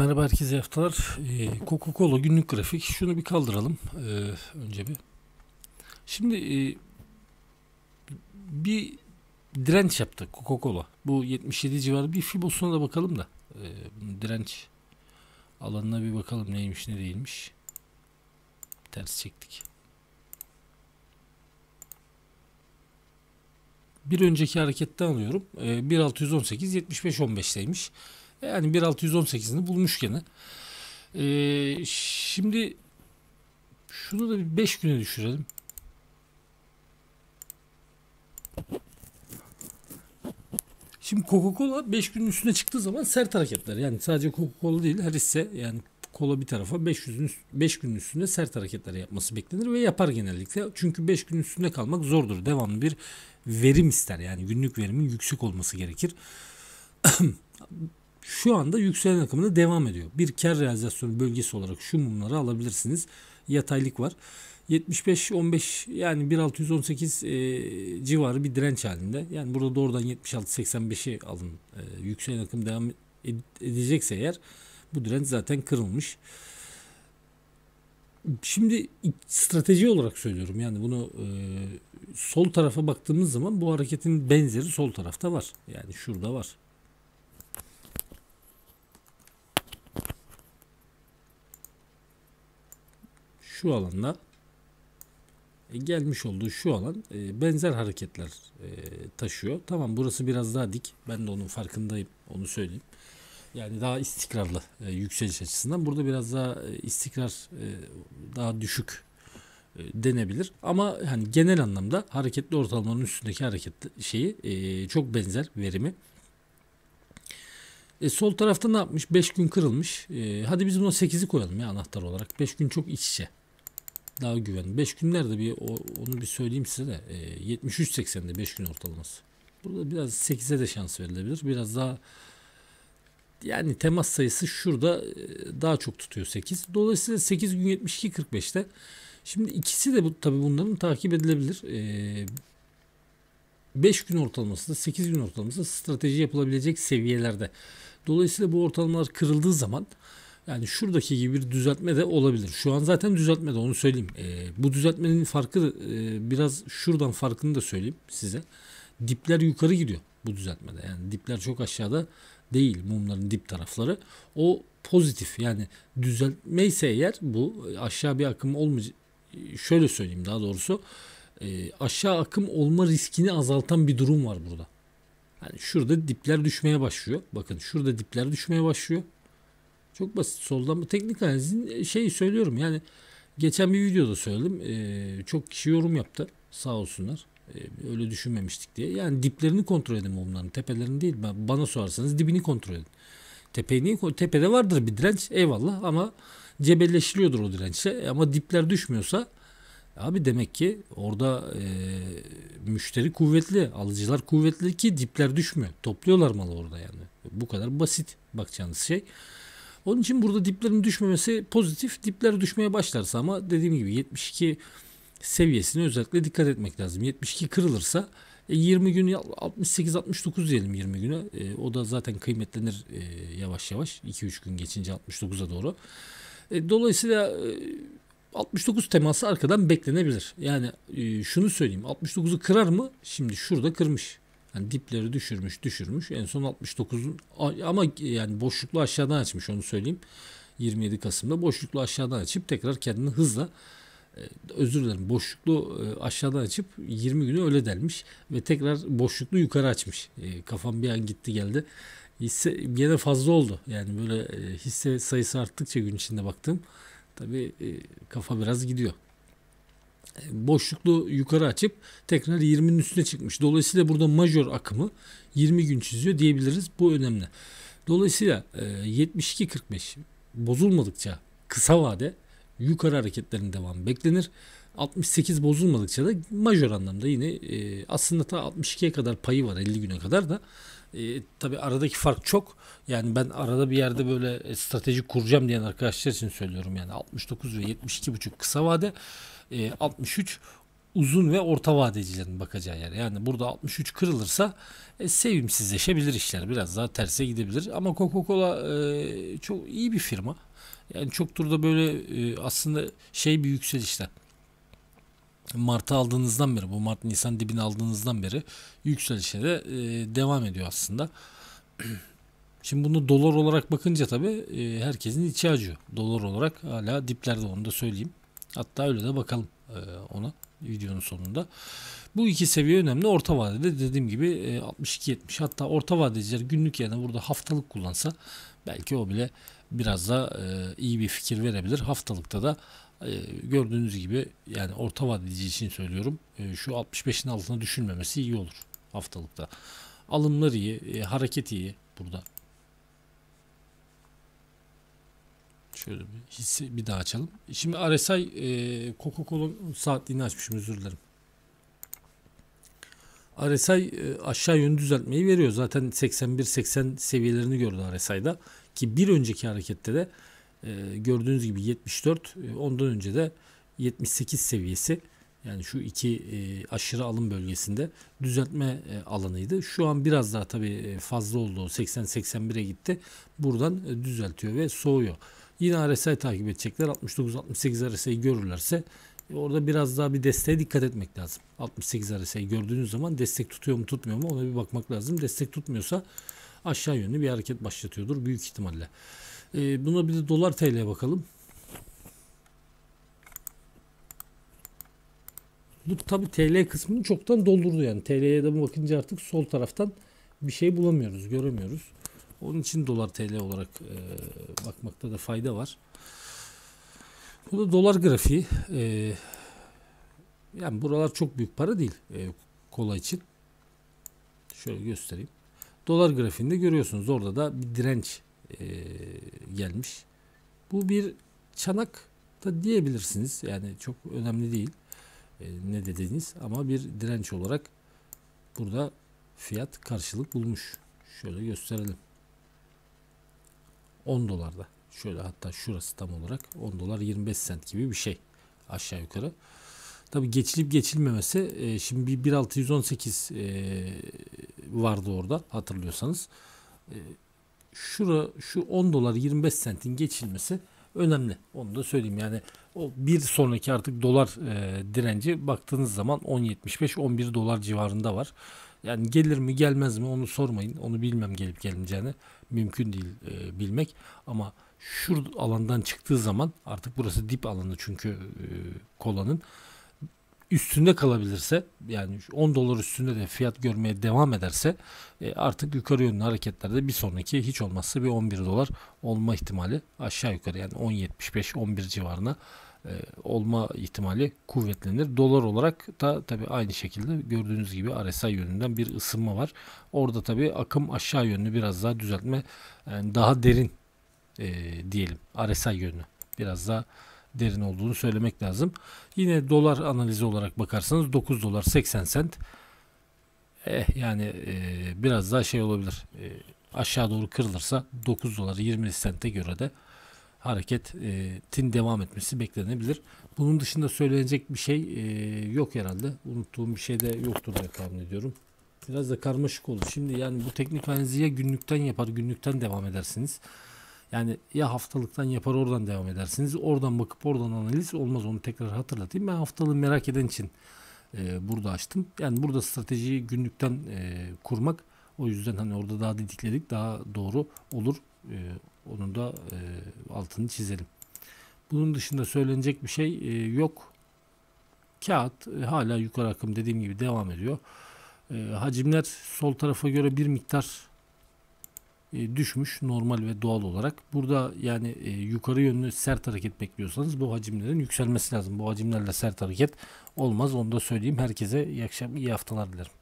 Merhaba herkese haftalar. Ee, Coca-Cola günlük grafik. Şunu bir kaldıralım ee, önce bir. Şimdi e, bir direnç yaptı Coca-Cola. Bu 77 civarı bir fibosuna da bakalım da. Ee, direnç alanına bir bakalım neymiş ne değilmiş. Ters çektik. Bir önceki hareketten alıyorum. Ee, 1618 75 15'teymiş. Yani 1.618'ini bulmuş gene. Ee, şimdi şunu da bir 5 güne düşürelim. Şimdi Coca-Cola 5 günün üstüne çıktığı zaman sert hareketler. Yani sadece Coca-Cola değil her hisse yani kola bir tarafa 500'ün 5 günün üstünde sert hareketler yapması beklenir ve yapar genellikle. Çünkü 5 gün üstünde kalmak zordur. Devamlı bir verim ister. Yani günlük verimin yüksek olması gerekir. şu anda yükselen akımında devam ediyor. Bir kar realizasyonu bölgesi olarak şu mumları alabilirsiniz. Yataylık var. 75-15 yani 1.618 e, civarı bir direnç halinde. Yani burada doğrudan 76-85'i alın. E, yükselen akım devam edecekse eğer bu direnç zaten kırılmış. Şimdi strateji olarak söylüyorum yani bunu e, sol tarafa baktığımız zaman bu hareketin benzeri sol tarafta var. Yani şurada var. şu alanda e, gelmiş olduğu şu alan e, benzer hareketler e, taşıyor. Tamam burası biraz daha dik. Ben de onun farkındayım. Onu söyleyeyim. Yani daha istikrarlı yükseliş açısından. Burada biraz daha istikrar daha düşük denebilir. Ama hani genel anlamda hareketli ortalamanın üstündeki hareket şeyi çok benzer verimi. E, sol tarafta ne yapmış? 5 gün kırılmış. E, hadi biz buna 8'i koyalım ya anahtar olarak. 5 gün çok iç içe daha güvenli. 5 günlerde bir onu bir söyleyeyim size de. E, 73-80'de 5 gün ortalaması. Burada biraz 8'e de şans verilebilir. Biraz daha yani temas sayısı şurada e, daha çok tutuyor 8. Dolayısıyla 8 gün 72-45'te. Şimdi ikisi de bu, tabii bunların takip edilebilir. Ee, 5 gün ortalaması da 8 gün ortalaması da strateji yapılabilecek seviyelerde. Dolayısıyla bu ortalamalar kırıldığı zaman yani şuradaki gibi bir düzeltme de olabilir. Şu an zaten düzeltme de onu söyleyeyim. E, bu düzeltmenin farkı e, biraz şuradan farkını da söyleyeyim size. Dipler yukarı gidiyor bu düzeltmede. Yani dipler çok aşağıda değil mumların dip tarafları. O pozitif yani düzeltme ise eğer bu aşağı bir akım olmayacak. Şöyle söyleyeyim daha doğrusu e, aşağı akım olma riskini azaltan bir durum var burada. Yani şurada dipler düşmeye başlıyor. Bakın şurada dipler düşmeye başlıyor. Çok basit soldan bu teknik analizin şey söylüyorum yani geçen bir videoda söyledim. E, çok kişi yorum yaptı sağ olsunlar. E, öyle düşünmemiştik diye. Yani diplerini kontrol edin mumların tepelerini değil. Bana sorarsanız dibini kontrol edin. Tepeyi niye, tepede vardır bir direnç eyvallah ama cebelleşiliyordur o dirençle e, ama dipler düşmüyorsa Abi demek ki orada e, müşteri kuvvetli, alıcılar kuvvetli ki dipler düşmüyor. Topluyorlar malı orada yani. Bu kadar basit bakacağınız şey. Onun için burada diplerin düşmemesi pozitif. Dipler düşmeye başlarsa ama dediğim gibi 72 seviyesine özellikle dikkat etmek lazım. 72 kırılırsa 20 gün 68-69 diyelim 20 güne. E, o da zaten kıymetlenir e, yavaş yavaş. 2-3 gün geçince 69'a doğru. E, dolayısıyla e, 69 teması arkadan beklenebilir. Yani e, şunu söyleyeyim 69'u kırar mı? Şimdi şurada kırmış. Yani dipleri düşürmüş düşürmüş. En son 69'un ama yani boşluklu aşağıdan açmış onu söyleyeyim. 27 Kasım'da boşluklu aşağıdan açıp tekrar kendini hızla e, özür dilerim boşluklu e, aşağıdan açıp 20 günü öyle delmiş ve tekrar boşluklu yukarı açmış. E, kafam bir an gitti geldi. Hisse gene fazla oldu. Yani böyle hisse sayısı arttıkça gün içinde baktım. Tabii kafa biraz gidiyor boşluklu yukarı açıp tekrar 20'nin üstüne çıkmış. Dolayısıyla burada majör akımı 20 gün çiziyor diyebiliriz. Bu önemli. Dolayısıyla 72-45 e, bozulmadıkça kısa vade yukarı hareketlerin devamı beklenir. 68 bozulmadıkça da majör anlamda yine e, aslında ta 62'ye kadar payı var 50 güne kadar da. E, tabi aradaki fark çok. Yani ben arada bir yerde böyle e, strateji kuracağım diyen arkadaşlar için söylüyorum yani 69 ve 72 buçuk kısa vade e, 63 uzun ve orta vadecilerin bakacağı yer. Yani burada 63 kırılırsa e, sevimsizleşebilir işler. Biraz daha terse gidebilir. Ama Coca-Cola e, çok iyi bir firma. Yani çok turda böyle e, aslında şey bir yükselişte. Mart'ı aldığınızdan beri bu Mart Nisan dibini aldığınızdan beri yükselişe de e, devam ediyor aslında. Şimdi bunu dolar olarak bakınca tabii e, herkesin içi acıyor. Dolar olarak hala diplerde onu da söyleyeyim. Hatta öyle de bakalım e, ona videonun sonunda. Bu iki seviye önemli. Orta vadede dediğim gibi 62-70 e, hatta orta vadeciler günlük yerine burada haftalık kullansa belki o bile biraz da e, iyi bir fikir verebilir. Haftalıkta da gördüğünüz gibi yani orta vadeci için söylüyorum şu 65'in altına düşünmemesi iyi olur haftalıkta. Alımlar iyi, hareket iyi burada. Şöyle bir hissi bir daha açalım. Şimdi RSI e, Coca-Cola'nın saatliğini açmışım özür dilerim. RSI e, aşağı yönlü düzeltmeyi veriyor. Zaten 81-80 seviyelerini gördü RSI'da. Ki bir önceki harekette de e, gördüğünüz gibi 74 e, ondan önce de 78 seviyesi yani şu iki aşırı alım bölgesinde düzeltme alanıydı. Şu an biraz daha tabii fazla oldu. 80-81'e gitti. Buradan düzeltiyor ve soğuyor. Yine RSI takip edecekler. 69-68 RSI görürlerse e, orada biraz daha bir desteğe dikkat etmek lazım. 68 RSI gördüğünüz zaman destek tutuyor mu tutmuyor mu ona bir bakmak lazım. Destek tutmuyorsa aşağı yönlü bir hareket başlatıyordur büyük ihtimalle. E, buna bir de dolar TL'ye bakalım. Bu tabi TL kısmını çoktan doldurdu yani. TL'ye de bakınca artık sol taraftan bir şey bulamıyoruz, göremiyoruz. Onun için dolar TL olarak e, bakmakta da fayda var. Bu da dolar grafiği. E, yani buralar çok büyük para değil e, kola için. Şöyle göstereyim. Dolar grafiğinde görüyorsunuz orada da bir direnç e, gelmiş. Bu bir çanak da diyebilirsiniz. Yani çok önemli değil e, ne dediğiniz ama bir direnç olarak burada fiyat karşılık bulmuş. Şöyle gösterelim. 10 dolarda. Şöyle hatta şurası tam olarak 10 dolar 25 sent gibi bir şey aşağı yukarı. Tabi geçilip geçilmemesi e, şimdi bir 1618 e, vardı orada hatırlıyorsanız. E, şura şu 10 dolar 25 sentin geçilmesi önemli. Onu da söyleyeyim yani o bir sonraki artık dolar e, direnci baktığınız zaman 10.75-11 dolar civarında var. Yani gelir mi gelmez mi onu sormayın. Onu bilmem gelip gelmeyeceğini. Mümkün değil e, bilmek. Ama şu alandan çıktığı zaman artık burası dip alanı çünkü e, kolanın üstünde kalabilirse yani 10 dolar üstünde de fiyat görmeye devam ederse e, artık yukarı yönlü hareketlerde bir sonraki hiç olmazsa bir 11 dolar olma ihtimali aşağı yukarı yani 10.75-11 civarına e, olma ihtimali kuvvetlenir. Dolar olarak da tabi aynı şekilde gördüğünüz gibi RSI yönünden bir ısınma var. Orada tabi akım aşağı yönlü biraz daha düzeltme yani daha derin e, diyelim RSI yönü biraz daha derin olduğunu söylemek lazım. Yine dolar analizi olarak bakarsanız 9 dolar 80 sent. Eh yani e, biraz daha şey olabilir. E, aşağı doğru kırılırsa 9 dolar 20 sente göre de hareketin e, devam etmesi beklenebilir. Bunun dışında söylenecek bir şey e, yok herhalde. Unuttuğum bir şey de yoktur diye tahmin ediyorum. Biraz da karmaşık oldu. Şimdi yani bu teknik analizi ya günlükten yapar, günlükten devam edersiniz yani ya haftalıktan yapar oradan devam edersiniz. Oradan bakıp oradan analiz olmaz onu tekrar hatırlatayım. Ben haftalığı merak eden için e, burada açtım. Yani burada stratejiyi günlükten e, kurmak o yüzden hani orada daha didikledik daha doğru olur. E, onun da e, altını çizelim. Bunun dışında söylenecek bir şey e, yok. Kağıt e, hala yukarı akım dediğim gibi devam ediyor. E, hacimler sol tarafa göre bir miktar e, düşmüş normal ve doğal olarak. Burada yani e, yukarı yönlü sert hareket bekliyorsanız bu hacimlerin yükselmesi lazım. Bu hacimlerle sert hareket olmaz. Onu da söyleyeyim herkese iyi akşam iyi haftalar dilerim.